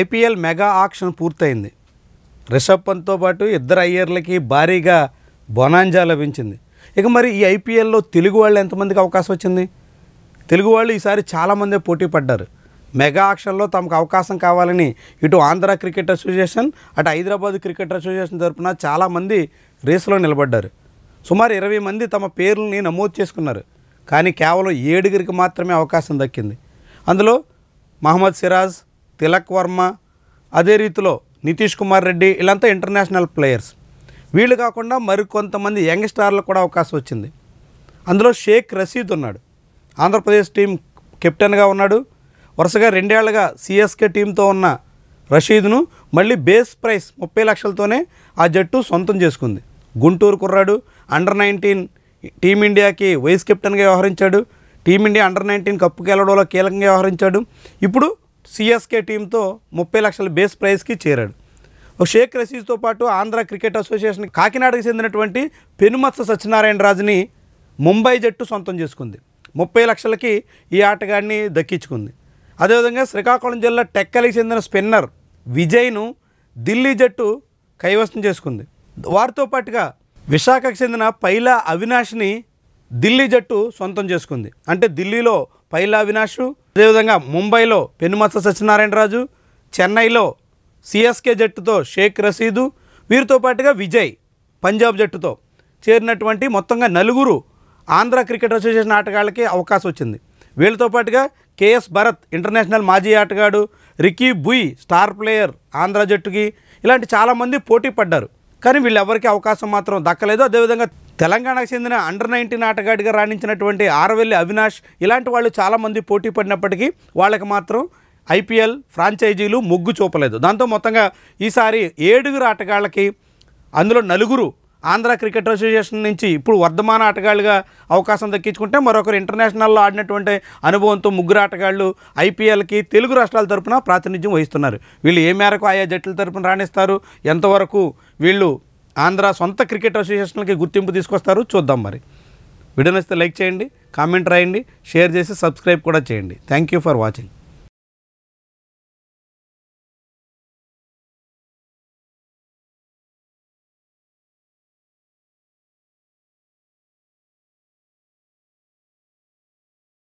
IPL mega auction పూర్తయింది రిషబ్ పంత్తో పాటు ఇద్దరు అయ్యర్లకి భారీగా బొనాంజా లభించింది ఇక మరి ఈ ఐపీఎల్లో తెలుగు వాళ్ళు ఎంతమందికి అవకాశం వచ్చింది తెలుగు వాళ్ళు ఈసారి చాలామంది పోటీ పడ్డారు మెగా ఆక్షన్లో తమకు అవకాశం కావాలని ఇటు ఆంధ్ర క్రికెట్ అసోసియేషన్ అటు హైదరాబాద్ క్రికెట్ అసోసియేషన్ తరఫున చాలామంది రేసులో నిలబడ్డారు సుమారు ఇరవై మంది తమ పేర్లని నమోదు చేసుకున్నారు కానీ కేవలం ఏడుగురికి మాత్రమే అవకాశం దక్కింది అందులో మహమ్మద్ సిరాజ్ తిలక్ వర్మ అదే రీతిలో నితీష్ కుమార్ రెడ్డి వీళ్ళంతా ఇంటర్నేషనల్ ప్లేయర్స్ వీళ్ళు కాకుండా మరికొంతమంది యంగ్ స్టార్లకు కూడా అవకాశం వచ్చింది అందులో షేక్ రషీద్ ఉన్నాడు ఆంధ్రప్రదేశ్ టీం కెప్టెన్గా ఉన్నాడు వరుసగా రెండేళ్లుగా సిఎస్కే టీంతో ఉన్న రషీద్ను మళ్ళీ బేస్ ప్రైస్ ముప్పై లక్షలతోనే ఆ జట్టు సొంతం చేసుకుంది గుంటూరు కుర్రాడు అండర్ నైన్టీన్ టీమిండియాకి వైస్ కెప్టెన్గా వ్యవహరించాడు టీమిండియా అండర్ నైన్టీన్ కప్పు గెలవడంలో కీలకంగా వ్యవహరించాడు ఇప్పుడు సిఎస్కే టీంతో ముప్పై లక్షల బేస్ ప్రైజ్కి చేరాడు ఒక షేక్ రసీజ్తో పాటు ఆంధ్ర క్రికెట్ అసోసియేషన్ కాకినాడకి చెందినటువంటి పెనుమత్స సత్యనారాయణ రాజుని ముంబై జట్టు సొంతం చేసుకుంది ముప్పై లక్షలకి ఈ ఆటగాడిని దక్కించుకుంది అదేవిధంగా శ్రీకాకుళం జిల్లా టెక్కలికి చెందిన స్పిన్నర్ విజయ్ను ఢిల్లీ జట్టు కైవసం చేసుకుంది వారితో పాటుగా విశాఖకు చెందిన పైలా అవినాష్ని ఢిల్లీ జట్టు సొంతం చేసుకుంది అంటే ఢిల్లీలో పైలా అవినాష్ అదేవిధంగా ముంబైలో పెనుమత్స సత్యనారాయణరాజు చెన్నైలో సిఎస్కే జట్టుతో షేక్ రసీదు వీరితో పాటుగా విజయ్ పంజాబ్ జట్టుతో చేరినటువంటి మొత్తంగా నలుగురు ఆంధ్ర క్రికెట్ అసోసియేషన్ ఆటగాళ్ళకి అవకాశం వచ్చింది వీళ్ళతో పాటుగా కేఎస్ భరత్ ఇంటర్నేషనల్ మాజీ ఆటగాడు రికీ బుయ్ స్టార్ ప్లేయర్ ఆంధ్ర జట్టుకి ఇలాంటి చాలామంది పోటీ పడ్డారు కానీ వీళ్ళు ఎవరికి అవకాశం మాత్రం దక్కలేదు అదేవిధంగా తెలంగాణకు చెందిన అండర్ నైన్టీన్ ఆటగాడిగా రాణించినటువంటి ఆరవెల్లి అవినాష్ ఇలాంటి వాళ్ళు చాలామంది పోటీ పడినప్పటికీ వాళ్ళకి మాత్రం ఐపీఎల్ ఫ్రాంచైజీలు మొగ్గు చూపలేదు దాంతో మొత్తంగా ఈసారి ఏడుగురు ఆటగాళ్ళకి అందులో నలుగురు ఆంధ్ర క్రికెట్ అసోసియేషన్ నుంచి ఇప్పుడు వర్ధమాన ఆటగాళ్ళుగా అవకాశం దక్కించుకుంటే మరొకరు ఇంటర్నేషనల్లో ఆడినటువంటి అనుభవంతో ముగ్గురు ఆటగాళ్ళు ఐపీఎల్కి తెలుగు రాష్ట్రాల తరపున ప్రాతినిధ్యం వహిస్తున్నారు వీళ్ళు ఏ మేరకు ఆయా జట్ల తరపున రాణిస్తారు ఎంతవరకు వీళ్ళు ఆంధ్ర సొంత క్రికెట్ అసోసియేషన్లకి గుర్తింపు తీసుకొస్తారు చూద్దాం మరి వీడియో నచ్చితే లైక్ చేయండి కామెంట్ రాయండి షేర్ చేసి సబ్స్క్రైబ్ కూడా చేయండి థ్యాంక్ యూ ఫర్ వాచింగ్